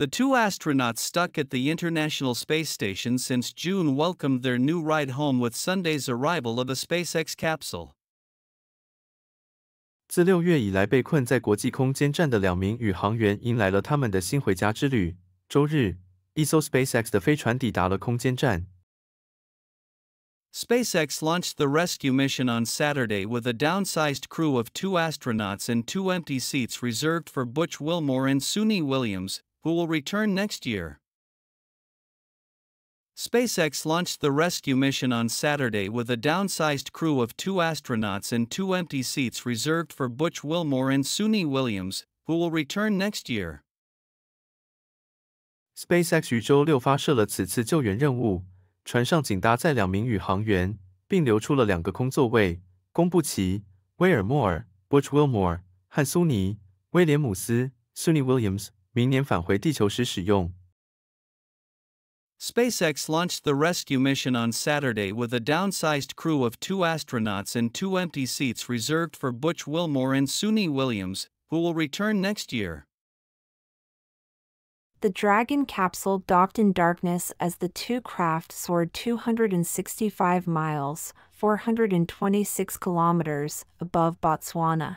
The two astronauts stuck at the International Space Station since June welcomed their new ride home with Sunday's arrival of a SpaceX capsule. 自六月以来被困在国际空间站的两名宇航员迎来了他们的新回家之旅。周日，一艘 SpaceX 的飞船抵达了空间站。SpaceX launched the rescue mission on Saturday with a downsized crew of two astronauts and two empty seats reserved for Butch Wilmore and Suni Williams, who will return next year. SpaceX launched the rescue mission on Saturday with a downsized crew of two astronauts and two empty seats reserved for Butch Wilmore and Suni Williams, who will return next year. SpaceX 于周六发射了此次救援任务，船上仅搭载两名宇航员，并留出了两个空座位，供布奇、威尔莫尔 （Butch Wilmore） 和苏尼·威廉姆斯 （Suni Williams） 明年返回地球时使用。SpaceX launched the rescue mission on Saturday with a downsized crew of two astronauts and two empty seats reserved for Butch Wilmore and Suni Williams, who will return next year. The Dragon capsule docked in darkness as the two craft soared 265 miles, 426 kilometers, above Botswana.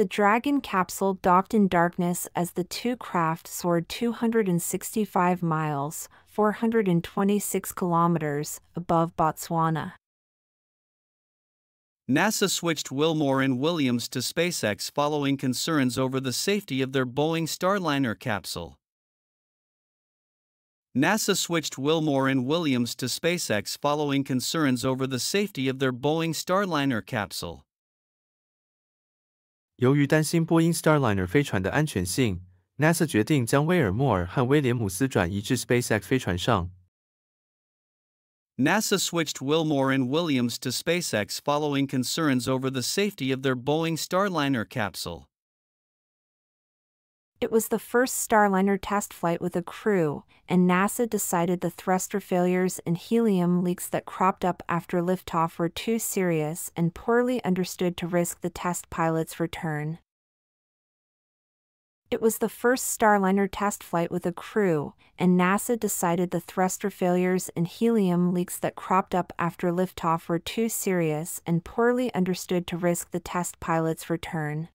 The Dragon capsule docked in darkness as the two craft soared 265 miles, 426 kilometers, above Botswana. NASA switched Wilmore and Williams to SpaceX following concerns over the safety of their Boeing Starliner capsule. NASA switched Wilmore and Williams to SpaceX following concerns over the safety of their Boeing Starliner capsule. 由于担心波音 Starliner 飞船的安全性，NASA 决定将威尔莫尔和威廉姆斯转移至 SpaceX 飞船上。NASA switched Wilmore and Williams to SpaceX following concerns over the safety of their Boeing Starliner capsule. It was the first Starliner test flight with a crew, and NASA decided the thruster failures and helium leaks that cropped up after liftoff were too serious and poorly understood to risk the test pilot's return. It was the first Starliner test flight with a crew, and NASA decided the thruster failures and helium leaks that cropped up after liftoff were too serious and poorly understood to risk the test pilot's return.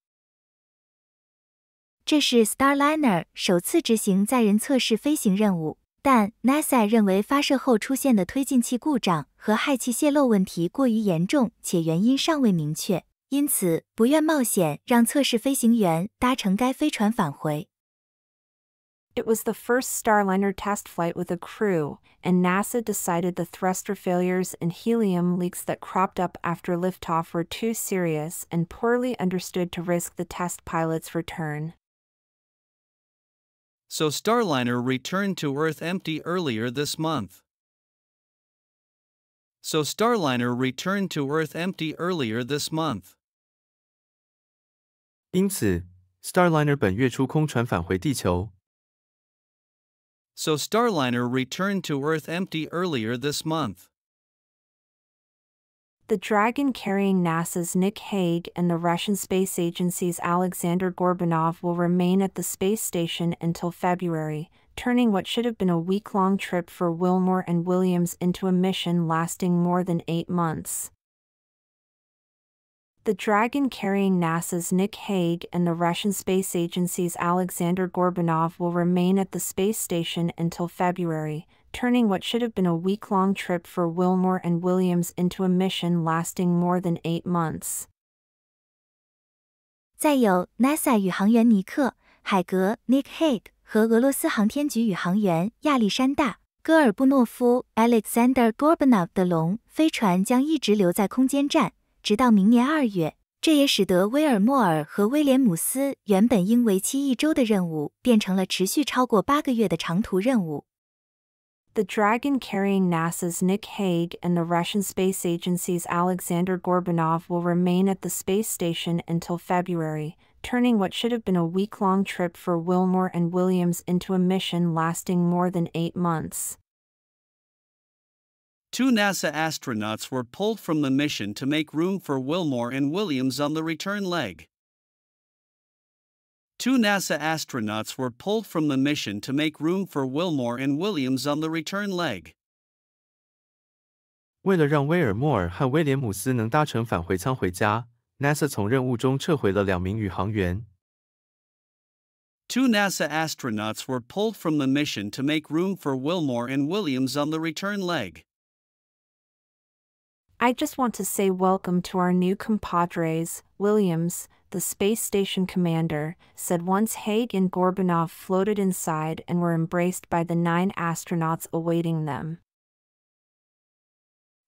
这是 Starliner 首次执行载人测试飞行任务，但 NASA 认为发射后出现的推进器故障和氦气泄漏问题过于严重，且原因尚未明确，因此不愿冒险让测试飞行员搭乘该飞船返回。It was the first Starliner test flight with a crew, and NASA decided the thruster failures and helium leaks that cropped up after liftoff were too serious and poorly understood to risk the test pilot's return so Starliner returned to Earth empty earlier this month. So Starliner returned to Earth empty earlier this month. 因此，Starliner So Starliner returned to Earth empty earlier this month. The Dragon carrying NASA's Nick Hague and the Russian Space Agency's Alexander Gorbunov will remain at the space station until February, turning what should have been a week long trip for Wilmore and Williams into a mission lasting more than eight months. The Dragon carrying NASA's Nick Hague and the Russian Space Agency's Alexander Gorbunov will remain at the space station until February, turning what should have been a week long trip for Wilmore and Williams into a mission lasting more than eight months. 再有 NASA （Nick Hague） 和俄罗斯航天局宇航员亚历山大·戈尔布诺夫 （Alexander Gorbanov） 的龙飞船将一直留在空间站，直到明年二月。这也使得威尔莫尔和威廉姆斯原本因为期一周的任务变成了持续超过八个月的长途任务。the Dragon carrying NASA's Nick Hague and the Russian Space Agency's Alexander Gorbunov will remain at the space station until February, turning what should have been a week long trip for Wilmore and Williams into a mission lasting more than eight months. Two NASA astronauts were pulled from the mission to make room for Wilmore and Williams on the return leg. Two NASA astronauts were pulled from the mission to make room for Wilmore and Williams on the return leg. 为了让威尔莫尔和威廉姆斯能搭乘返回舱回家，NASA 从任务中撤回了两名宇航员。Two NASA astronauts were pulled from the mission to make room for Wilmore and Williams on the return leg. I just want to say welcome to our new compadres, Williams, the space station commander, said once Haig and Gorbunov floated inside and were embraced by the nine astronauts awaiting them.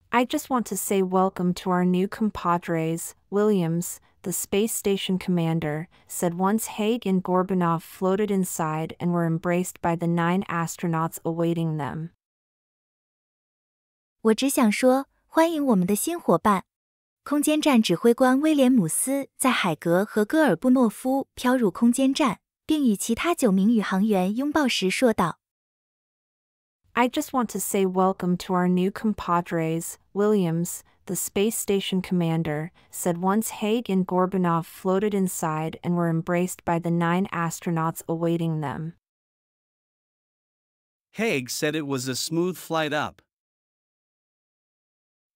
I just want to say welcome to our new compadres, Williams, the space station commander, said once Haig and Gorbunov floated inside and were embraced by the nine astronauts awaiting them. 我只想说，欢迎我们的新伙伴空间站指挥官威廉姆斯在海格和戈尔布诺夫飘入空间站，并与其他九名宇航员拥抱时说道：“I just want to say welcome to our new compadres, Williams.” the space station commander, said once Haig and Gorbanov floated inside and were embraced by the nine astronauts awaiting them. Haig said it was a smooth flight up,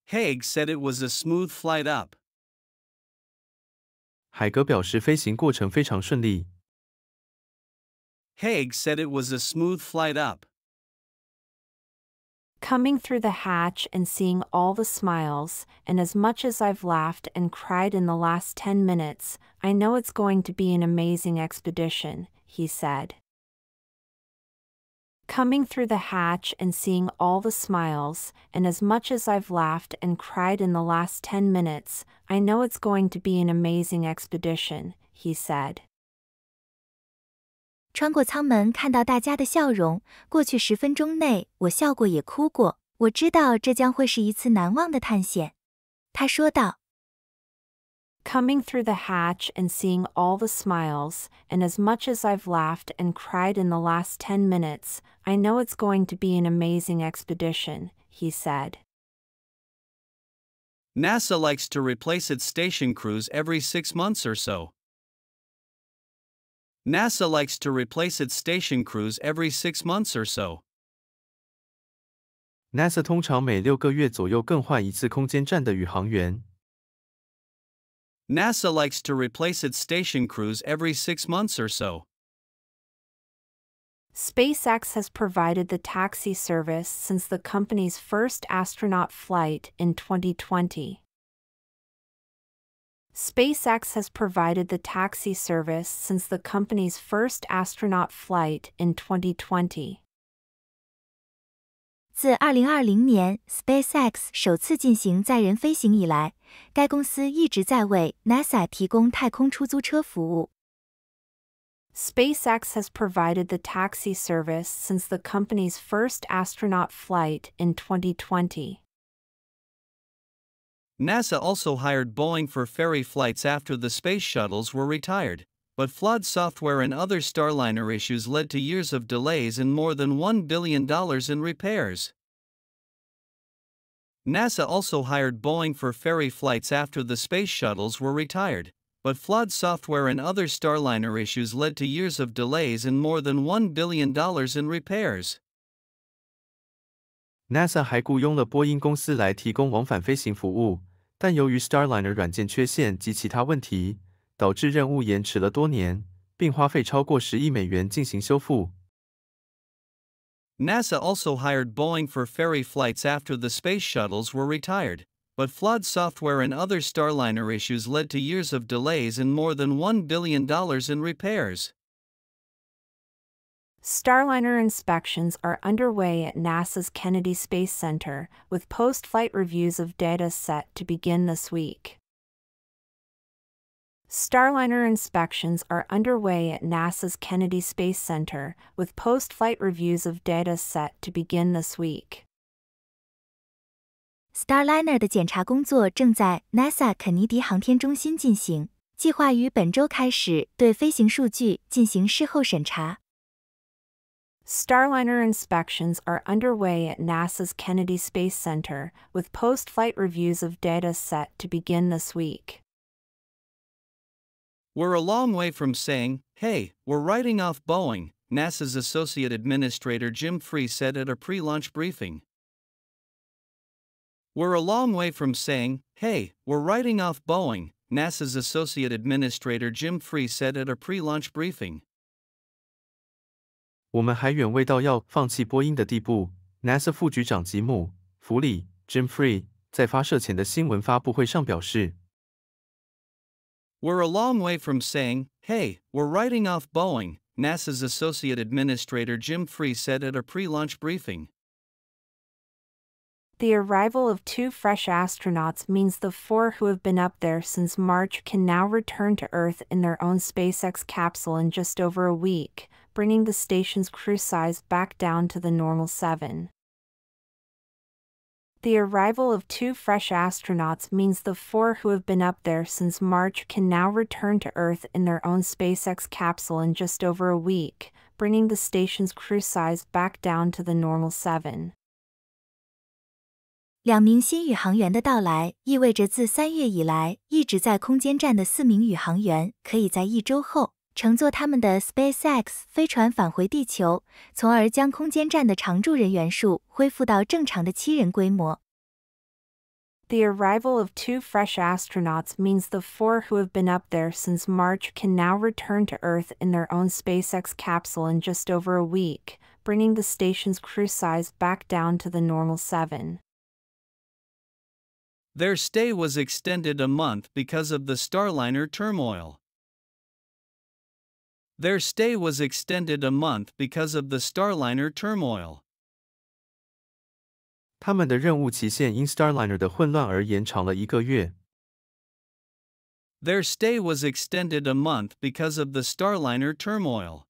Haig said it was a smooth flight up. 海格表示飞行过程非常顺利。Haig said it was a smooth flight up. Coming through the hatch and seeing all the smiles, and as much as I've laughed and cried in the last 10 minutes, I know it's going to be an amazing expedition, he said. Coming through the hatch and seeing all the smiles, and as much as I've laughed and cried in the last 10 minutes, I know it's going to be an amazing expedition, he said. 穿过舱门，看到大家的笑容。过去十分钟内，我笑过也哭过。我知道这将会是一次难忘的探险，他说道。Coming through the hatch and seeing all the smiles, and as much as I've laughed and cried in the last 10 minutes, I know it's going to be an amazing expedition, he said. NASA likes to replace its station crews every six months or so. NASA likes to replace its station crews every six months or so. NASA 通常每六个月左右更换一次空间站的宇航员。NASA likes to replace its station crews every six months or so. SpaceX has provided the taxi service since the company's first astronaut flight in 2020. SpaceX has provided the taxi service since the company's first astronaut flight in 2020. 自2020年 SpaceX 首次进行载人飞行以来，该公司一直在为 NASA 提供太空出租车服务。SpaceX has provided the taxi service since the company's first astronaut flight in 2020. NASA also hired Boeing for ferry flights after the space shuttles were retired but flawed software and other Starliner issues led to years of delays and more than $1 billion in repairs. NASA also hired Boeing for ferry flights after the space shuttles were retired, but flawed software and other Starliner issues led to years of delays and more than $1 billion in repairs. NASA 还雇佣了波音公司来提供往返飞行服务，但由于 Starliner 软件缺陷及其他问题。导致任务延迟了多年，并花费超过十亿美元进行修复。NASA also hired Boeing for ferry flights after the space shuttles were retired, but flawed software and other Starliner issues led to years of delays and more than $1 billion in repairs. Starliner inspections are underway at NASA's Kennedy Space Center, with post flight reviews of data set to begin this week. Starliner inspections are underway at NASA's Kennedy Space Center, with post flight reviews of data set to begin this week. Starliner 的检查工作正在 NASA 肯尼迪航天中心进行，计划于本周开始对飞行数据进行事后审查。Starliner inspections are underway at NASA's Kennedy Space Center, with post flight reviews of data set to begin this week. We're a long way from saying, hey, we're writing off Boeing, NASA's Associate Administrator Jim Free said at a pre launch briefing. We're a long way from saying, hey, we're writing off Boeing, NASA's Associate Administrator Jim Free said at a pre launch briefing. 我们还远未到要放弃波音的地步，NASA 副局长吉姆·弗里 （Jim Free） 在发射前的新闻发布会上表示。we're a long way from saying, hey, we're writing off Boeing, NASA's Associate Administrator Jim Free said at a pre launch briefing. The arrival of two fresh astronauts means the four who have been up there since March can now return to Earth in their own SpaceX capsule in just over a week, bringing the station's crew size back down to the normal seven. The arrival of two fresh astronauts means the four who have been up there since March can now return to Earth in their own SpaceX capsule in just over a week, bringing the station's crew size back down to the normal seven. 两名新宇航员的到来，意味着自三月以来一直在空间站的四名宇航员可以在一周后乘坐他们的 SpaceX 飞船返回地球，从而将空间站的常驻人员数恢复到正常的七人规模。The arrival of two fresh astronauts means the four who have been up there since March can now return to Earth in their own SpaceX capsule in just over a week, bringing the station's crew size back down to the normal seven. Their stay was extended a month because of the Starliner turmoil. Their stay was extended a month because of the Starliner turmoil. 他们的任务期限因 Starliner 的混乱而延长了一个月。Their stay was extended a month because of the Starliner turmoil.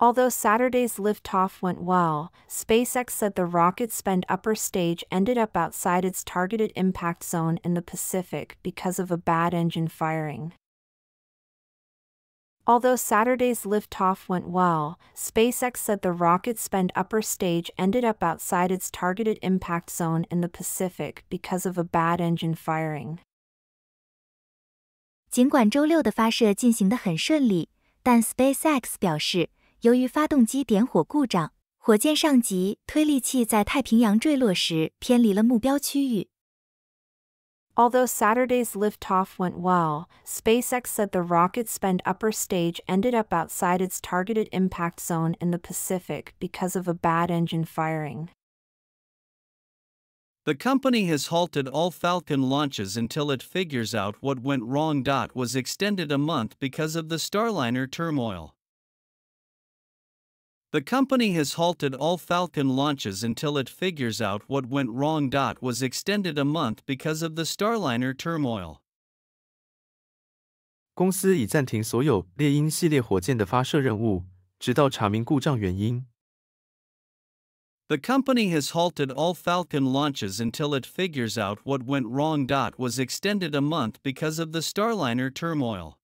Although Saturday's liftoff went well, SpaceX said the rocket's spend upper stage ended up outside its targeted impact zone in the Pacific because of a bad engine firing. Although Saturday's liftoff went well, SpaceX said the rocket's spend upper stage ended up outside its targeted impact zone in the Pacific because of a bad engine firing. 尽管周六的发射进行得很顺利，但 SpaceX 表示，由于发动机点火故障，火箭上级推力器在太平洋坠落时偏离了目标区域，Although Saturday's liftoff went well, SpaceX said the rocket's spend upper stage ended up outside its targeted impact zone in the Pacific because of a bad engine firing. The company has halted all Falcon launches until it figures out what went wrong. Was extended a month because of the Starliner turmoil. The company has halted all Falcon launches until it figures out what went wrong. Was extended a month because of the Starliner turmoil. 公司已暂停所有猎鹰系列火箭的发射任务，直到查明故障原因。The company has halted all Falcon launches until it figures out what went wrong. Was extended a month because of the Starliner turmoil.